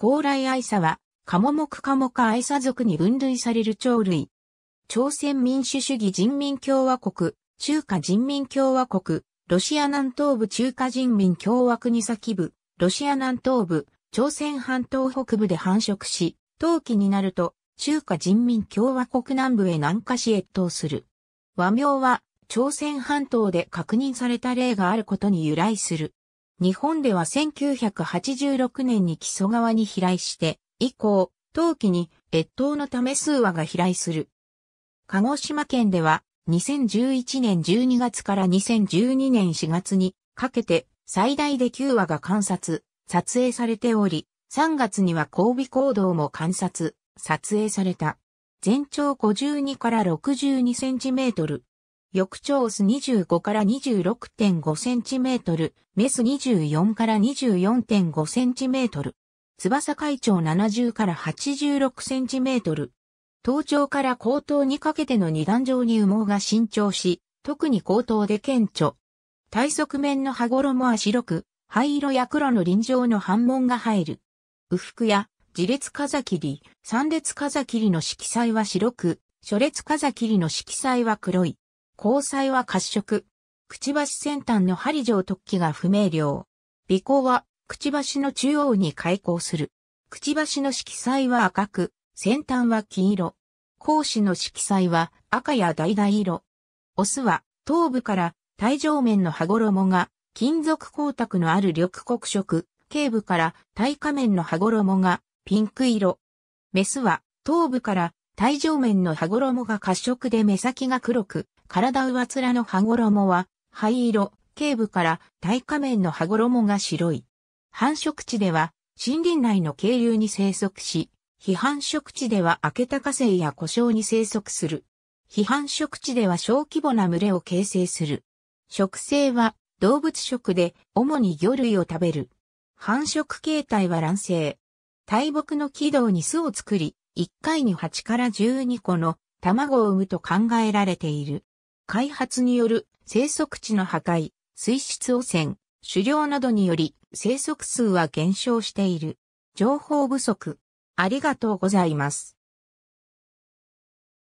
高麗愛佐は、カモモクカモカ愛佐族に分類される鳥類。朝鮮民主主義人民共和国、中華人民共和国、ロシア南東部中華人民共和国先部、ロシア南東部、朝鮮半島北部で繁殖し、冬季になると、中華人民共和国南部へ南下し越冬する。和名は、朝鮮半島で確認された例があることに由来する。日本では1986年に木曽川に飛来して、以降、冬季に越冬のため数羽が飛来する。鹿児島県では、2011年12月から2012年4月にかけて最大で9羽が観察、撮影されており、3月には交尾行動も観察、撮影された。全長52から62センチメートル、翼長ス25から26.5センチメートル、メス24から24.5センチメートル。翼海長70から86センチメートル。頭頂から後頭にかけての二段状に羽毛が伸長し、特に後頭で顕著。体側面の羽衣は白く、灰色や黒の臨場の反紋が入る。右腹や自列風切り、三列風切りの色彩は白く、初列風切りの色彩は黒い。交際は褐色。くちばし先端の針状突起が不明瞭。尾行は、くちばしの中央に開口する。くちばしの色彩は赤く、先端は黄色。講師の色彩は赤や橙色。オスは、頭部から体上面の羽衣が、金属光沢のある緑黒色、頸部から体下面の羽衣が、ピンク色。メスは、頭部から体上面の羽衣が褐色で目先が黒く、体上面の羽衣は灰色、頸部から体下面の羽衣が白い。繁殖地では森林内の渓流に生息し、非繁殖地では明けた火星や故障に生息する。非繁殖地では小規模な群れを形成する。食性は動物食で主に魚類を食べる。繁殖形態は卵生。大木の軌道に巣を作り、1回に8から12個の卵を産むと考えられている。開発による生息地の破壊、水質汚染、狩猟などにより生息数は減少している。情報不足。ありがとうございます。